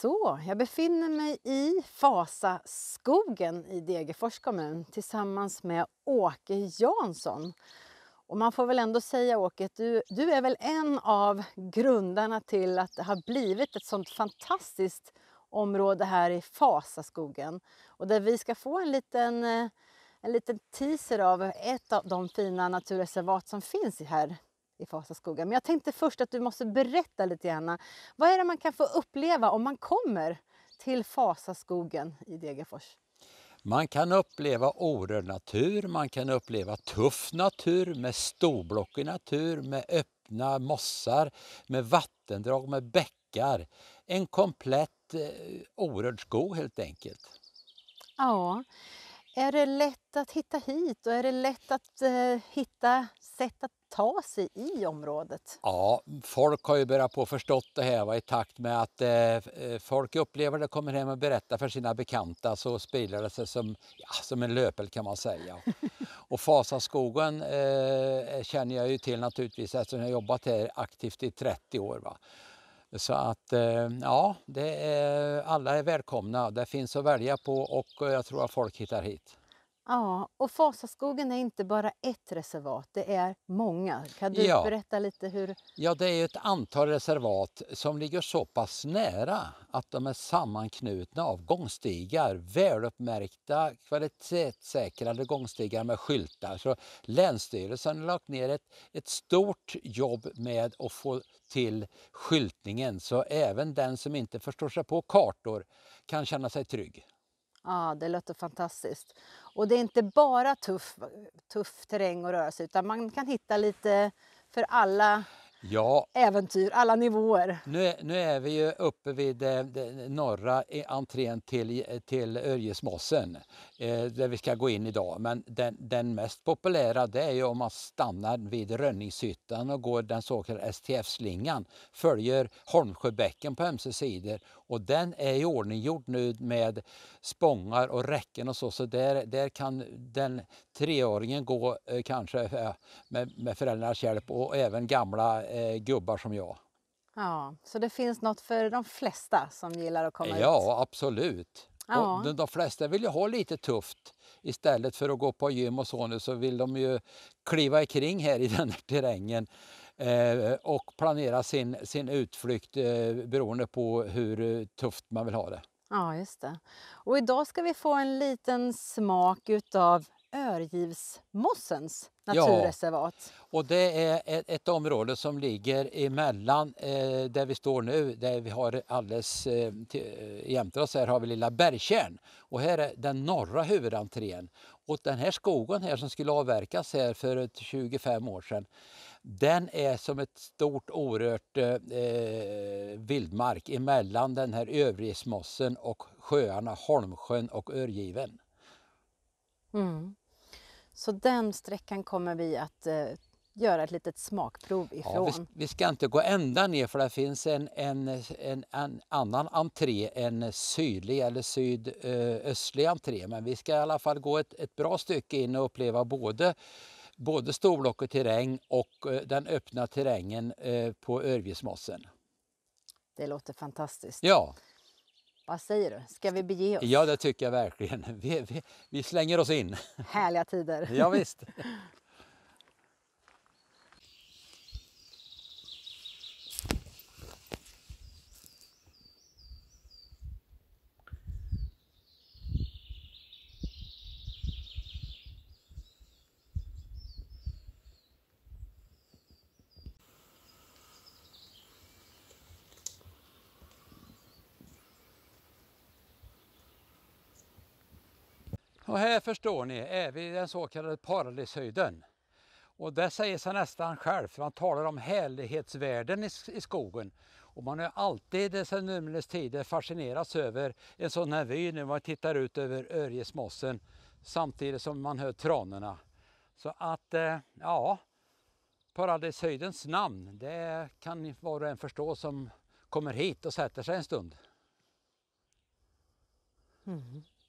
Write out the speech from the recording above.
Så, jag befinner mig i Fasaskogen i Degerfors kommun tillsammans med Åke Jansson. Och man får väl ändå säga Åke, du, du är väl en av grundarna till att det har blivit ett sånt fantastiskt område här i Fasaskogen. Och där vi ska få en liten, eh, en liten teaser av ett av de fina naturreservat som finns här i Fasaskogen. Men jag tänkte först att du måste berätta lite grann. Vad är det man kan få uppleva om man kommer till Fasaskogen i Degerfors? Man kan uppleva orörd natur, man kan uppleva tuff natur med storblockig natur, med öppna mossar, med vattendrag, med bäckar. En komplett eh, orörd skog helt enkelt. Ja. Är det lätt att hitta hit och är det lätt att eh, hitta sätt att ta sig i området? Ja, folk har ju börjat på förstått det här va, i takt med att eh, eh, folk upplever det, kommer hem och berättar för sina bekanta så sprider det sig som, ja, som en löpeld kan man säga. och Fasaskogen eh, eh känner jag ju till naturligtvis eftersom jag jobbat här aktivt i 30 år. Va. Så att eh, ja, är, alla är välkomna. Det finns att välja på och jag tror att folk hittar hit. Ja, och Fasaskogen är inte bara ett reservat, det är många. Kan du ja. berätta lite hur? Ja, det är ett antal reservat som ligger så pass nära att de är sammanknutna av gångstigar, väluppmärkta kvalitetssäkrade gångstigar med skyltar. Så Länsstyrelsen har lagt ner ett, ett stort jobb med att få till skyltningen så även den som inte förstår sig på kartor kan känna sig trygg. Ja, det låter fantastiskt. Och det är inte bara tuff, tuff terräng att röra sig utan man kan hitta lite för alla ja. äventyr, alla nivåer. Nu är, nu är vi ju uppe vid eh, norra e, entrén till, till Örjesmossen eh, där vi ska gå in idag. Men den, den mest populära det är ju om man stannar vid Rönningshyttan och går den så kallade STF-slingan, följer Holmsjöbäcken på ömse sidor och den är i ordning gjord nu med spångar och räcken och så, så där, där kan den treåringen gå eh, kanske eh, med, med föräldrarnas hjälp och även gamla eh, gubbar som jag. Ja, så det finns något för de flesta som gillar att komma ja, ut? Ja, absolut. Ja. De, de, flesta vill ju ha lite tufft. Istället för att gå på gym och så nu så vill de ju kliva kring här i den här terrängen eh, och planera sin, sin utflykt eh, beroende på hur eh, tufft man vill ha det. Ja, just det. Och idag ska vi få en liten smak utav Örgivsmossens naturreservat. Ja, och det är ett, ett område som ligger emellan eh, där vi står nu, där vi har alldeles eh, eh jämte oss här har vi lilla Bergtjärn och här är den norra huvudentrén. Och den här skogen här som skulle avverkas här för 25 år sedan den är som ett stort orört eh, eh vildmark emellan den här Örgivsmossen och sjöarna Holmsjön och Örgiven. Mm. Så den sträckan kommer vi att eh, göra ett litet smakprov ifrån. Ja, vi, ska inte gå ända ner för det finns en, en, en, en annan entré, en sydlig eller sydöstlig eh, entré. Men vi ska i alla fall gå ett, ett bra stycke in och uppleva både både storlock och terräng och eh, den öppna terrängen eh, på Örjesmossen. Det låter fantastiskt. Ja. Vad säger du? Ska vi bege oss? Ja, det tycker jag verkligen. Vi, vi, vi slänger oss in. Härliga tider. Ja, visst. Och här förstår ni är vi i den så kallade Paradishöjden. Och det säger sig nästan själv, för man talar om härlighetsvärden i, i skogen. Och man har alltid sedan urminnes tider fascinerats över en sån här vy när man tittar ut över Örjesmossen samtidigt som man hör tranorna. Så att, eh, ja, Paradishöjdens namn, det kan var och en förstå som kommer hit och sätter sig en stund. Mm.